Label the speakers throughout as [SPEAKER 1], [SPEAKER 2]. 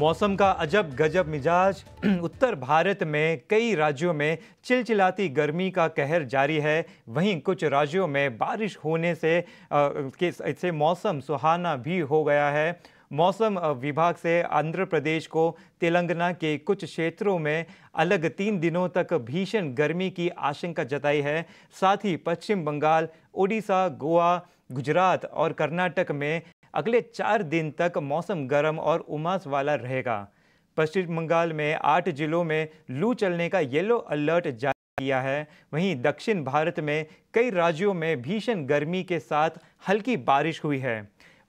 [SPEAKER 1] मौसम का अजब गजब मिजाज उत्तर भारत में कई राज्यों में चिलचिलाती गर्मी का कहर जारी है वहीं कुछ राज्यों में बारिश होने से से मौसम सुहाना भी हो गया है मौसम विभाग से आंध्र प्रदेश को तेलंगाना के कुछ क्षेत्रों में अलग तीन दिनों तक भीषण गर्मी की आशंका जताई है साथ ही पश्चिम बंगाल ओडिशा गोवा गुजरात और कर्नाटक में अगले चार दिन तक मौसम गर्म और उमास वाला रहेगा पश्चिम बंगाल में आठ जिलों में लू चलने का येलो अलर्ट जारी किया है वहीं दक्षिण भारत में कई राज्यों में भीषण गर्मी के साथ हल्की बारिश हुई है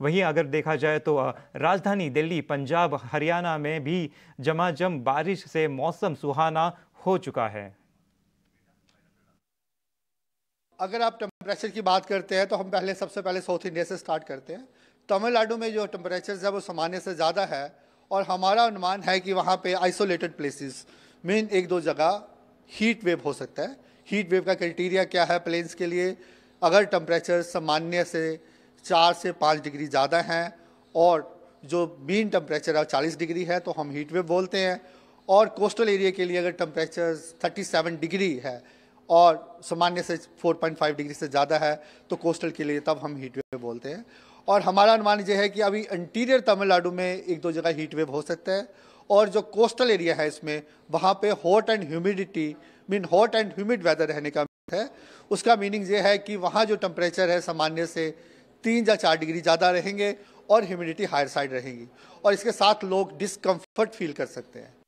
[SPEAKER 1] वहीं अगर देखा जाए तो राजधानी दिल्ली पंजाब हरियाणा में भी जमाजम बारिश से मौसम सुहाना हो चुका है
[SPEAKER 2] अगर आप टेम्परेचर की बात करते हैं तो हम पहले सबसे पहले साउथ इंडिया से स्टार्ट करते हैं तमिलनाडु में जो टेम्परेचर है वो सामान्य से ज़्यादा है और हमारा अनुमान है कि वहाँ पे आइसोलेटेड प्लेसेस मेन एक दो जगह हीट वेव हो सकता है हीट वेव का क्राइटेरिया क्या है प्लेन्स के लिए अगर टेम्परेचर सामान्य से चार से पाँच डिग्री ज़्यादा हैं और जो मीन टेम्परेचर है चालीस डिग्री है तो हम हीट वेव बोलते हैं और कोस्टल एरिया के लिए अगर थर्टी 37 डिग्री है और सामान्य से 4.5 डिग्री से ज़्यादा है तो कोस्टल के लिए तब हम हीट वेव बोलते हैं और हमारा अनुमान ये है कि अभी इंटीरियर तमिलनाडु में एक दो जगह हीट वेव हो सकता है और जो कोस्टल एरिया है इसमें वहाँ पे hot and humidity mean hot and humid weather रहने का है उसका मीनिंग ये है कि वहाँ जो टेम्परेचर है सामान्य से तीन या चार डिग्री ज़्यादा रहेंगे और ह्यूमिडिटी हायर साइड रहेगी और इसके साथ लोग डिसकम्फर्ट फील कर सकते हैं